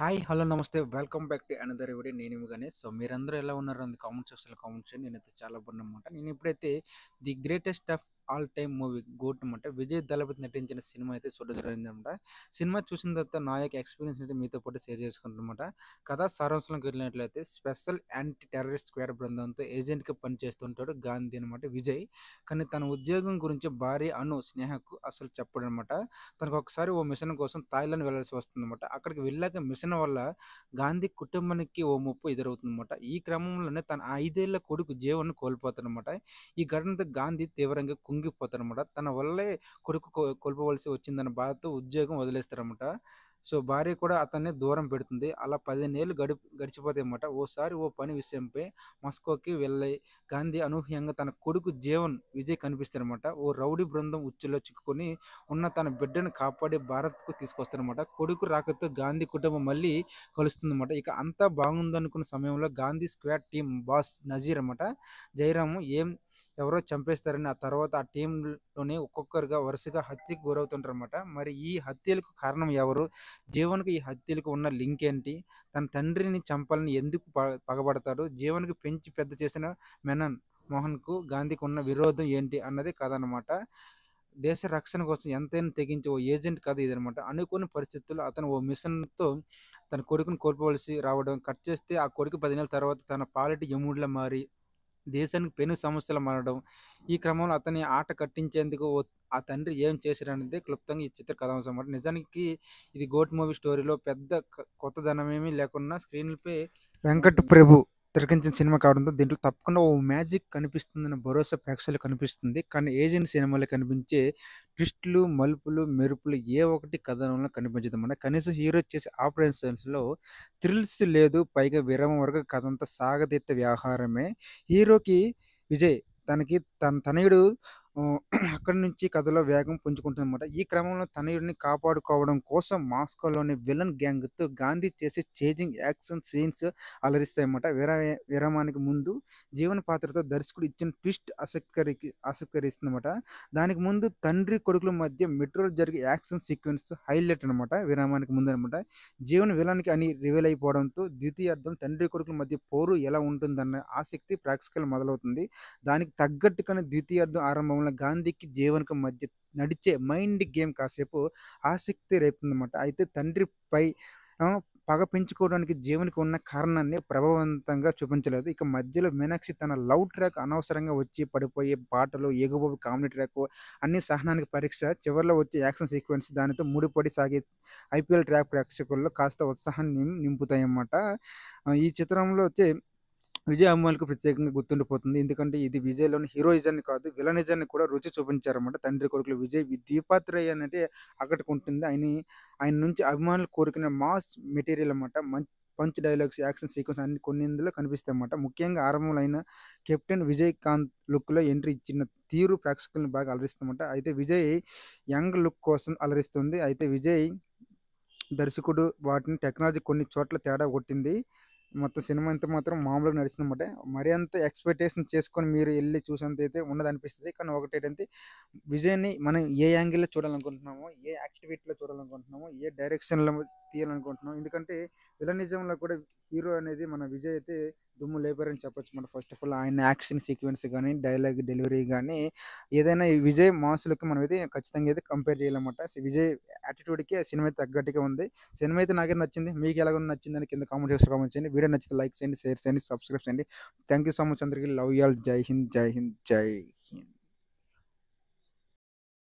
Hi hello నమస్తే welcome back to another ఎవరి నేను గణేష్ సో మీరందరూ ఎలా ఉన్నారు అంది కామెంట్ సెక్షన్లో కామెంట్ చేయండి నేనైతే చాలా బాగున్నమాట నేను ఇప్పుడైతే the greatest of all time movie GOAT అనమాట విజయ్ దళపతి నటించిన సినిమా అయితే చూడడం జరిగిందనమాట సినిమా చూసిన తర్వాత నా యొక్క ఎక్స్పీరియన్స్ అయితే మీతో పాటు షేర్ అనమాట కథ సారాంశంలోకి వెళ్ళినట్లయితే స్పెషల్ యాంటీ టెర్రరిస్ట్ స్క్వేడ్ బృందంతో ఏజెంట్గా పనిచేస్తుంటాడు గాంధీ అనమాట విజయ్ కానీ తన ఉద్యోగం గురించి భార్య అను స్నేహకు అసలు చెప్పడనమాట తనకు ఒకసారి ఓ మిషన్ కోసం థాయిలాండ్ వెళ్ళాల్సి వస్తుందన్నమాట అక్కడికి వెళ్ళాక మిషన్ వల్ల గాంధీ కుటుంబానికి ఓ ముప్పు ఎదురవుతుందన్నమాట ఈ క్రమంలోనే తన ఐదేళ్ల కొడుకు జీవన్ను కోల్పోతాడనమాట ఈ ఘటనతో గాంధీ తీవ్రంగా కుంగిపోతాడనమాట తన వల్లే కొడుకు కోల్పోవలసి వచ్చిందన్న బాధతో ఉద్యోగం వదిలేస్తారనమాట సో భార్య కూడా అతన్ని దూరం పెడుతుంది అలా ఏళ్ళు గడి గడిచిపోతాయన్నమాట ఓసారి ఓ పని విషయంపై మస్కోకి వెళ్ళి గాంధీ అనూహ్యంగా తన కొడుకు జీవన్ విజయ్ కనిపిస్తారనమాట ఓ రౌడీ బృందం ఉచ్చులో చిక్కుకొని ఉన్న తన బిడ్డను కాపాడి భారత్కు తీసుకొస్తారనమాట కొడుకు రాకతో గాంధీ కుటుంబం మళ్ళీ కలుస్తుంది అనమాట ఇక అంతా బాగుందనుకున్న సమయంలో Gandhi squad team boss Nazir అనమాట జయరాము ఏం ఎవరో చంపేస్తారని ఆ తర్వాత ఆ టీంలోనే ఒక్కొక్కరుగా వరుసగా హత్యకు గురవుతుంటారనమాట మరి ఈ హత్యలకు కారణం ఎవరు జీవన్కి ఈ హత్యలకు ఉన్న లింక్ ఏంటి తన తండ్రిని చంపాలని ఎందుకు ప పగబడతాడు జీవన్కి పెంచి పెద్ద చేసిన మెనన్ మోహన్కు గాంధీకి ఉన్న విరోధం ఏంటి అన్నది కథ అనమాట దేశ రక్షణ కోసం ఎంతైనా తెగించే ఓ ఏజెంట్ కథ ఇదనమాట అనుకున్న పరిస్థితుల్లో అతను ఓ మిషన్తో తన కొడుకును కోల్పోవలసి రావడం కట్ చేస్తే ఆ కొడుకు పది నెలల తర్వాత తన పాలిటి యముడిలా మారి దేశానికి పెను సమస్యలు మారడం ఈ క్రమంలో అతని ఆట కట్టించేందుకు ఆ తండ్రి ఏం చేశారనేది క్లుప్తంగా ఈ చిత్ర కథాంశం అన్నమాట నిజానికి ఇది గోట్ మూవీ స్టోరీలో పెద్ద కొత్తదనమేమీ లేకుండా స్క్రీన్పై వెంకట్ ప్రభు తిరగించిన సినిమా కావడంతో దీంట్లో తప్పకుండా ఓ మ్యాజిక్ కనిపిస్తుందన్న భరోసా ప్రేక్షకులు కనిపిస్తుంది కానీ ఏజెంట్ సినిమాలో కనిపించే ట్విస్టులు మలుపులు మెరుపులు ఏ ఒకటి కథనంలో మన కనీసం హీరో చేసే ఆపరేషన్స్లో థ్రిల్స్ లేదు పైగా విరామం వరకు కథ అంతా సాగతీత వ్యవహారమే హీరోకి విజయ్ తనకి తన తనయుడు అక్కడి నుంచి కథలో వేగం అనమాట ఈ క్రమంలో తనయుడిని కాపాడుకోవడం కోసం మాస్కోలోని విలన్ గ్యాంగ్‌తో గాంధీ చేసే చేజింగ్ యాక్షన్ సీన్స్ అలరిస్తాయన్నమాట. విరా విరామానికి ముందు జీవన పాత్రతో దర్శకుడు ఇచ్చిన ట్విస్ట్ ఆసక్తికరికి ఆసక్తికరిస్తుందన్నమాట. దానికి ముందు తండ్రి, కొడుకుల మధ్య మెట్రోలో జరిగే యాక్షన్ సీక్వెన్స్ హైలైట్ అన్నమాట. విరామానికి అనమాట జీవన్ విలన్‌కి అని రివీల్ అయిపోవడంతో అర్థం తండ్రి, కొడుకుల మధ్య పోరు ఎలా ఉంటుందన్న ఆసక్తి ప్రేక్షకుల్లో మొదలవుతుంది. దానికి తగ్గట్టుగానే ద్వితీయార్థం ఆరంభం వల్ల గాంధీకి జీవనకు మధ్య నడిచే మైండ్ గేమ్ కాసేపు ఆసక్తి రేపుతుందన్నమాట అయితే తండ్రిపై పగ పెంచుకోవడానికి జీవనికి ఉన్న కారణాన్ని ప్రభావవంతంగా చూపించలేదు ఇక మధ్యలో మీనాక్షి తన లవ్ ట్రాక్ అనవసరంగా వచ్చి పడిపోయే పాటలు ఎగుబోవి కామెడీ ట్రాక్ అన్ని సహనానికి పరీక్ష చివరిలో వచ్చే యాక్షన్ సీక్వెన్స్ దానితో ముడిపడి సాగే ఐపీఎల్ ట్రాక్ ప్రేక్షకుల్లో కాస్త ఉత్సాహాన్ని నింపుతాయన్నమాట ఈ చిత్రంలో వచ్చే విజయ్ అమ్మాయిలకు ప్రత్యేకంగా గుర్తుండిపోతుంది ఎందుకంటే ఇది విజయ్లోని హీరోయిజాన్ని కాదు విలనిజాన్ని కూడా రుచి చూపించారన్నమాట తండ్రి కొడుకులు విజయ్ ద్విపాత్రయ్య అనేది అక్కడికి ఆయన ఆయన నుంచి అభిమానులు కోరుకున్న మాస్ మెటీరియల్ అనమాట మంచి పంచ్ డైలాగ్స్ యాక్షన్ సీక్వెన్స్ అన్ని కొన్ని ఇందులో కనిపిస్తాయి అన్నమాట ముఖ్యంగా ఆరంభంలో కెప్టెన్ విజయ్ కాంత్ లుక్లో ఎంట్రీ ఇచ్చిన తీరు ప్రేక్షకులను బాగా అలరిస్తామంట అయితే విజయ్ యంగ్ లుక్ కోసం అలరిస్తుంది అయితే విజయ్ దర్శకుడు వాటిని టెక్నాలజీ కొన్ని చోట్ల తేడా కొట్టింది మొత్తం సినిమా అంతా మాత్రం మామూలుగా అనమాట మరీ అంత ఎక్స్పెక్టేషన్ చేసుకొని మీరు వెళ్ళి చూసేంత అయితే ఉన్నది అనిపిస్తుంది కానీ ఒకటి ఏంటంటే విజయ్ని మనం ఏ యాంగిల్లో చూడాలనుకుంటున్నామో ఏ యాక్టివిటీలో చూడాలనుకుంటున్నామో ఏ డైరెక్షన్లో తీయాలనుకుంటున్నాం ఎందుకంటే విలనిజంలో కూడా హీరో అనేది మన విజయ్ అయితే దుమ్ము లేపారని చెప్పొచ్చు మన ఫస్ట్ ఆఫ్ ఆల్ ఆయన యాక్షన్ సీక్వెన్స్ కానీ డైలాగ్ డెలివరీ కానీ ఏదైనా ఈ విజయ్ మాసులకి మనం అయితే ఖచ్చితంగా అయితే కంపేర్ చేయాలన్నమాట విజయ్ యాటిట్యూడ్కి సినిమా అయితే తగ్గట్టుగా ఉంది సినిమా అయితే నాకే నచ్చింది మీకు ఎలాగో నచ్చింది అని కింద కామెంట్ చేసి కామెంట్ చేయండి వీడియో నచ్చితే లైక్ చేయండి షేర్ చేయండి సబ్స్క్రైబ్ చేయండి థ్యాంక్ యూ సో మచ్ అందరికీ లవ్ యాల్ జై హింద్ జై హింద్ జై